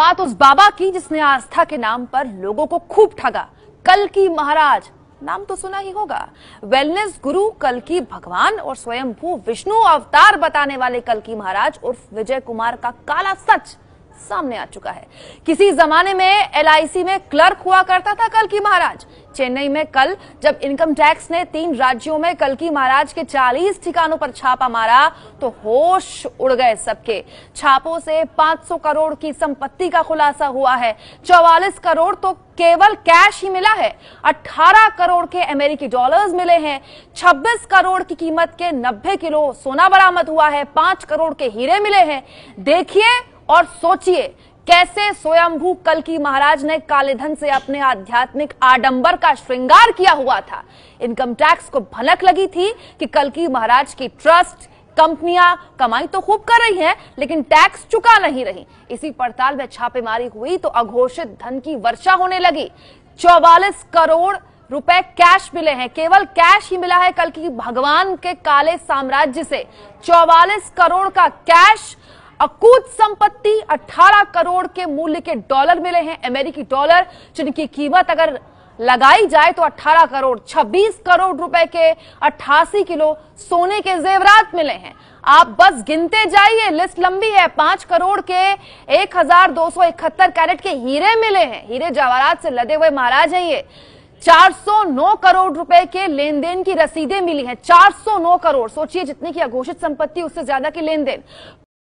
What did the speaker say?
बात उस बाबा की जिसने आस्था के नाम पर लोगों को खूब ठगा कल की महाराज नाम तो सुना ही होगा वेलनेस गुरु कल की भगवान और भू विष्णु अवतार बताने वाले कल की महाराज उर्फ विजय कुमार का काला सच सामने आ चुका है किसी जमाने में एलआईसी में क्लर्क हुआ करता था कल की महाराज चेन्नई में कल जब इनकम टैक्स ने तीन राज्यों में कल की महाराज के 40 ठिकानों पर छापा मारा तो होश उड़ गए सबके छापों से 500 करोड़ की संपत्ति का खुलासा हुआ है 44 करोड़ तो केवल कैश ही मिला है 18 करोड़ के अमेरिकी डॉलर्स मिले हैं 26 करोड़ की कीमत के 90 किलो सोना बरामद हुआ है 5 करोड़ के हीरे मिले हैं देखिए और सोचिए कैसे स्वयंभू कल की महाराज ने कालेधन से अपने आध्यात्मिक आडंबर का श्रृंगार किया हुआ था इनकम टैक्स को भनक लगी थी कि कल की महाराज की ट्रस्ट कंपनियां कमाई तो खूब कर रही हैं लेकिन टैक्स चुका नहीं रही इसी पड़ताल में छापेमारी हुई तो अघोषित धन की वर्षा होने लगी चौवालीस करोड़ रुपए कैश मिले हैं केवल कैश ही मिला है कल की भगवान के काले साम्राज्य से चौवालीस करोड़ का कैश अकूत संपत्ति 18 करोड़ के मूल्य के डॉलर मिले हैं अमेरिकी डॉलर जिनकी कीमत अगर लगाई जाए तो 18 करोड़ 26 करोड़ रुपए के 88 किलो सोने के जेवरात मिले हैं आप बस गिनते जाइए लिस्ट लंबी है पांच करोड़ के 1271 कैरेट के हीरे मिले हैं हीरे जवाहरात से लदे हुए महाराज हैं ये 409 करोड़ रुपए के लेन देन की रसीदें मिली हैं 409 करोड़ सोचिए जितने की अघोषित संपत्ति उससे ज्यादा की लेन देन